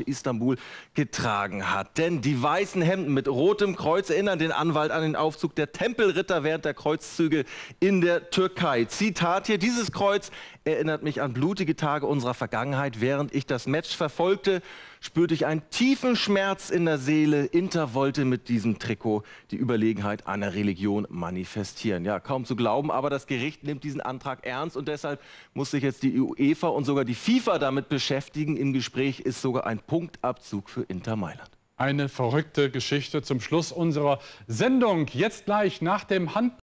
Istanbul getragen hat. Denn die weißen Hemden mit rotem Kreuz erinnern den Anwalt an den Aufzug der Tempelritter während der Kreuzzüge in der Türkei. Zitat hier, dieses Kreuz erinnert mich an blutige Tage unserer Vergangenheit, während ich das Match verfolgte spürte ich einen tiefen Schmerz in der Seele. Inter wollte mit diesem Trikot die Überlegenheit einer Religion manifestieren. Ja, kaum zu glauben, aber das Gericht nimmt diesen Antrag ernst und deshalb muss sich jetzt die UEFA und sogar die FIFA damit beschäftigen. Im Gespräch ist sogar ein Punktabzug für Inter Mailand. Eine verrückte Geschichte zum Schluss unserer Sendung. Jetzt gleich nach dem Handball.